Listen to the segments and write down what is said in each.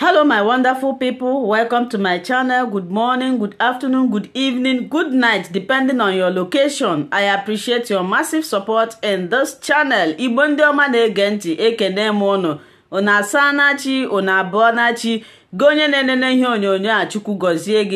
hello my wonderful people welcome to my channel good morning good afternoon good evening good night depending on your location i appreciate your massive support in this channel igbo ndị ọma na-ege ntị ekene m unu chi unu abụọ chi gị onye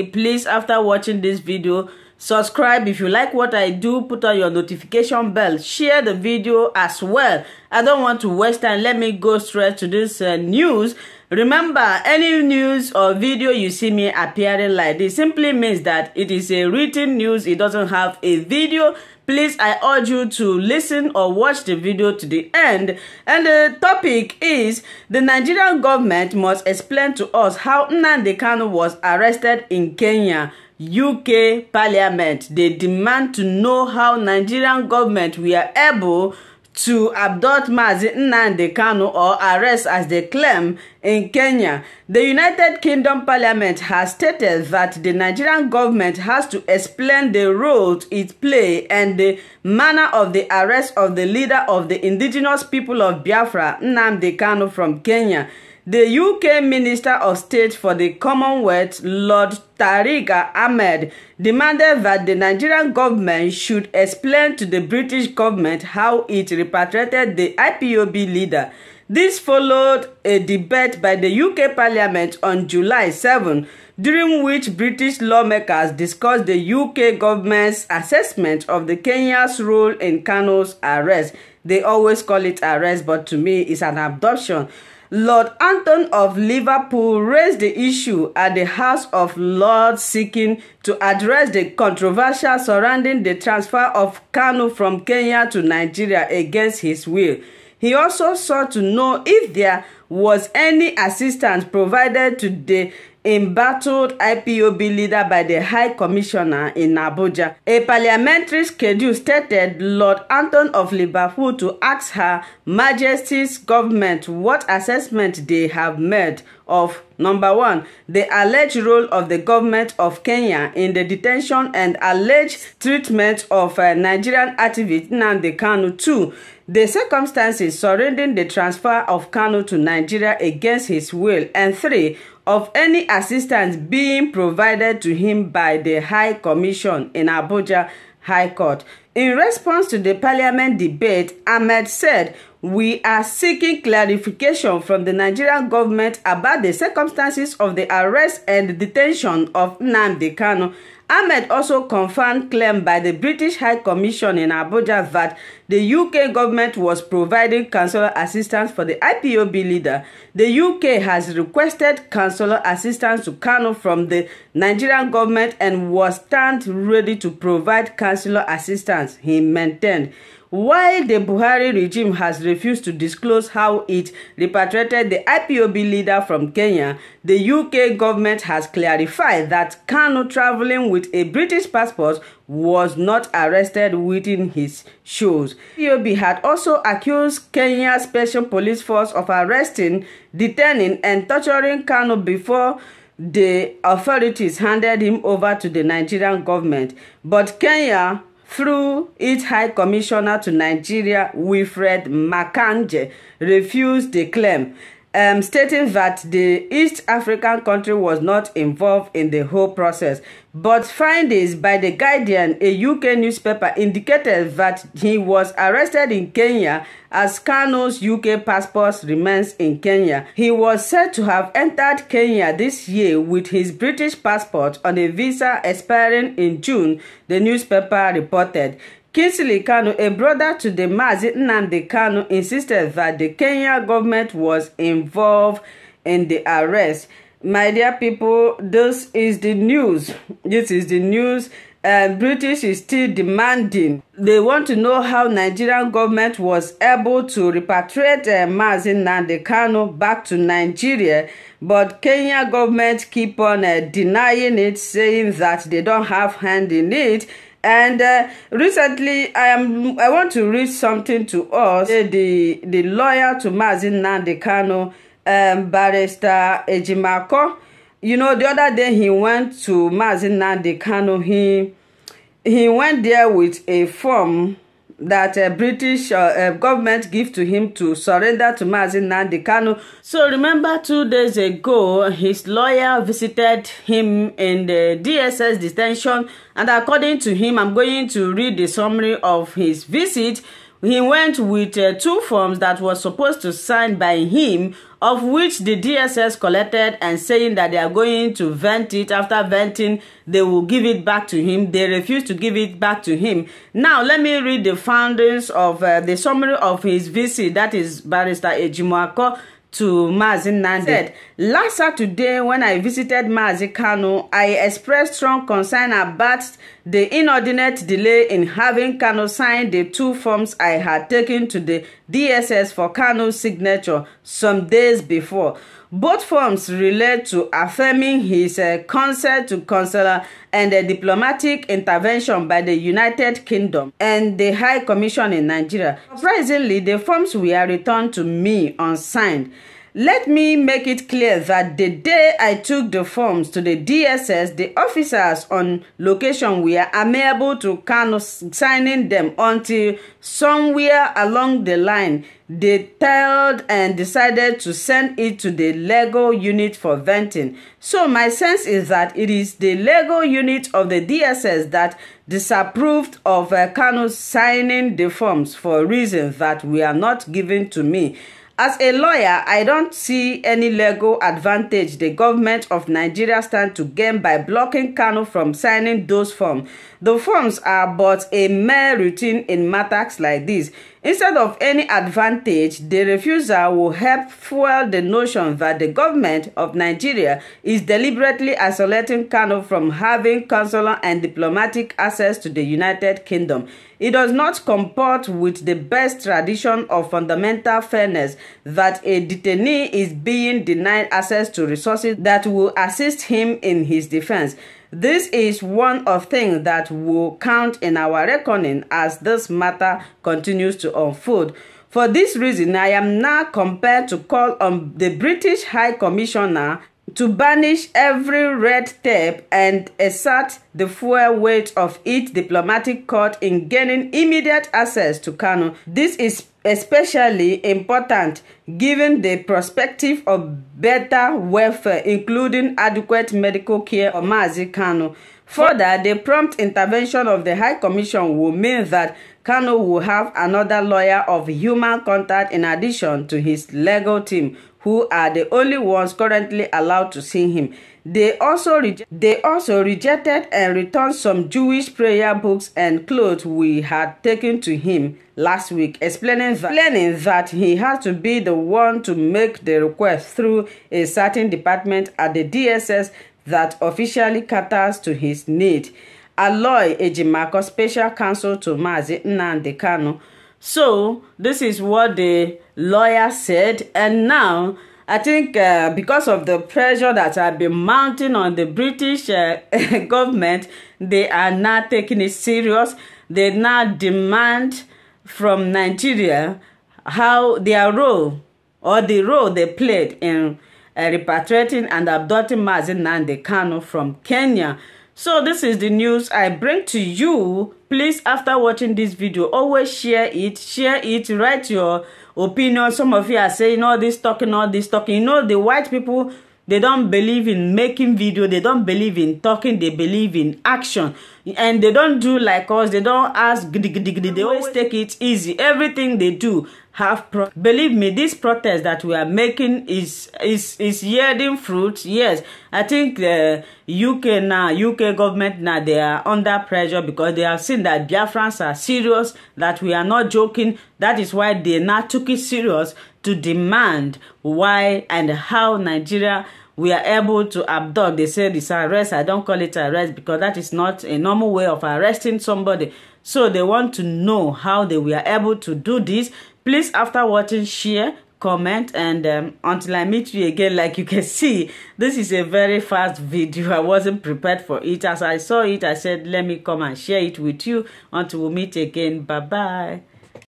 na please after watching this video subscribe if you like what i do put on your notification bell share the video as well i don't want to waste time let me go straight to this uh, news Remember, any news or video you see me appearing like this simply means that it is a written news, it doesn't have a video. Please, I urge you to listen or watch the video to the end. And the topic is, the Nigerian government must explain to us how Nnamdi Kanu was arrested in Kenya. UK Parliament. They demand to know how Nigerian government were able to abduct Mazi Nnamdi Kanu or arrest as they claim in Kenya. The United Kingdom Parliament has stated that the Nigerian government has to explain the role it played and the manner of the arrest of the leader of the indigenous people of Biafra, Nnamdi Kanu from Kenya. The UK Minister of State for the Commonwealth, Lord Tariq Ahmed, demanded that the Nigerian government should explain to the British government how it repatriated the IPOB leader. This followed a debate by the UK Parliament on July 7, during which British lawmakers discussed the UK government's assessment of the Kenya's role in Kano's arrest. They always call it arrest, but to me, it's an abduction. Lord Anton of Liverpool raised the issue at the House of Lords seeking to address the controversy surrounding the transfer of Kanu from Kenya to Nigeria against his will. He also sought to know if there was any assistance provided to the embattled IPOB leader by the High Commissioner in Abuja. A parliamentary schedule stated Lord Anton of Liverpool to ask Her Majesty's government what assessment they have made of number one, the alleged role of the government of Kenya in the detention and alleged treatment of uh, Nigerian activist Nnamdi Kanu. Two, the circumstances surrounding the transfer of Kanu to Nigeria against his will. And three, of any assistance being provided to him by the High Commission in Abuja High Court. In response to the parliament debate, Ahmed said, We are seeking clarification from the Nigerian government about the circumstances of the arrest and detention of Nnamdi Kanu. Ahmed also confirmed claim by the British High Commission in Abuja that the UK government was providing consular assistance for the IPOB leader. The UK has requested consular assistance to Kanu from the Nigerian government and was stand ready to provide consular assistance, he maintained. While the Buhari regime has refused to disclose how it repatriated the IPOB leader from Kenya, the UK government has clarified that Kano, traveling with a British passport was not arrested within his shoes. IPOB had also accused Kenya's Special Police Force of arresting, detaining and torturing Kano before the authorities handed him over to the Nigerian government. But Kenya through its High Commissioner to Nigeria, Wilfred Makanje, refused the claim um, stating that the East African country was not involved in the whole process. But findings by The Guardian, a UK newspaper, indicated that he was arrested in Kenya as Kano's UK passport remains in Kenya. He was said to have entered Kenya this year with his British passport on a visa expiring in June, the newspaper reported. Kinsley Kano, a brother to the Mazi Nnamdi Kanu, insisted that the Kenya government was involved in the arrest. My dear people, this is the news. This is the news. And British is still demanding. They want to know how Nigerian government was able to repatriate uh, Mazi Nnamdi Kanu back to Nigeria, but Kenya government keep on uh, denying it, saying that they don't have hand in it. And uh, recently, I am I want to read something to us. The the lawyer to Mazin Nandekano, um, barrister Ejimako. You know, the other day he went to Mazin Nandekano. He he went there with a form that uh, British uh, uh, government give to him to surrender to Mazin Nandi Kanu. So remember two days ago, his lawyer visited him in the DSS detention and according to him, I'm going to read the summary of his visit. He went with uh, two forms that were supposed to sign by him, of which the DSS collected and saying that they are going to vent it. After venting, they will give it back to him. They refused to give it back to him. Now, let me read the findings of uh, the summary of his VC, that is Barrister Ejimuako to Mazi Nandi. Said, Last Saturday, when I visited Mazi Kano, I expressed strong concern about The inordinate delay in having Kano sign the two forms I had taken to the DSS for Kano's signature some days before. Both forms relate to affirming his uh, consent to consular and a diplomatic intervention by the United Kingdom and the High Commission in Nigeria. Surprisingly, the forms were returned to me unsigned. Let me make it clear that the day I took the forms to the DSS, the officers on location were unable to kind of signing them until somewhere along the line they tiled and decided to send it to the Lego unit for venting. So my sense is that it is the Lego unit of the DSS that disapproved of uh, Kano signing the forms for reasons that were not given to me as a lawyer i don't see any legal advantage the government of nigeria stand to gain by blocking kanu from signing those forms The forms are but a mere routine in matters like this. Instead of any advantage, the refusal will help fuel the notion that the government of Nigeria is deliberately isolating Kano from having consular and diplomatic access to the United Kingdom. It does not comport with the best tradition of fundamental fairness that a detainee is being denied access to resources that will assist him in his defense. This is one of things that will count in our reckoning as this matter continues to unfold. For this reason, I am now compelled to call on the British High Commissioner to banish every red tape and exert the full weight of each diplomatic court in gaining immediate access to Kano. This is especially important given the perspective of better welfare, including adequate medical care for Mazi Kano. Further, the prompt intervention of the High Commission will mean that Kano will have another lawyer of human contact in addition to his legal team who are the only ones currently allowed to see him. They also, rege- they also rejected and returned some Jewish prayer books and clothes we had taken to him last week, explaining that, explaining that he had to be the one to make the request through a certain department at the DSS that officially caters to his need. Aloy Ejimako, Special Counsel to Mazi Nnamdi Kanu, So this is what the lawyer said, and now I think uh, because of the pressure that I've been mounting on the British uh, government, they are not taking it serious. They now demand from Nigeria how their role or the role they played in uh, repatriating and abducting Mazin Nande from Kenya. So this is the news I bring to you. Please, after watching this video, always share it. Share it. Write your opinion. Some of you are saying all this talking, all this talking. You know, the white people, they don't believe in making video. They don't believe in talking. They believe in action. And they don't do like us. They don't ask. They always take it easy. Everything they do have pro believe me this protest that we are making is is is yielding fruit yes i think the uk now uk government now they are under pressure because they have seen that biafrans are serious that we are not joking that is why they now took it serious to demand why and how nigeria we are able to abduct they say this arrest i don't call it arrest because that is not a normal way of arresting somebody so they want to know how they were able to do this Please, after watching, share, comment, and um, until I meet you again, like you can see, this is a very fast video. I wasn't prepared for it. As I saw it, I said, let me come and share it with you until we meet again. Bye-bye.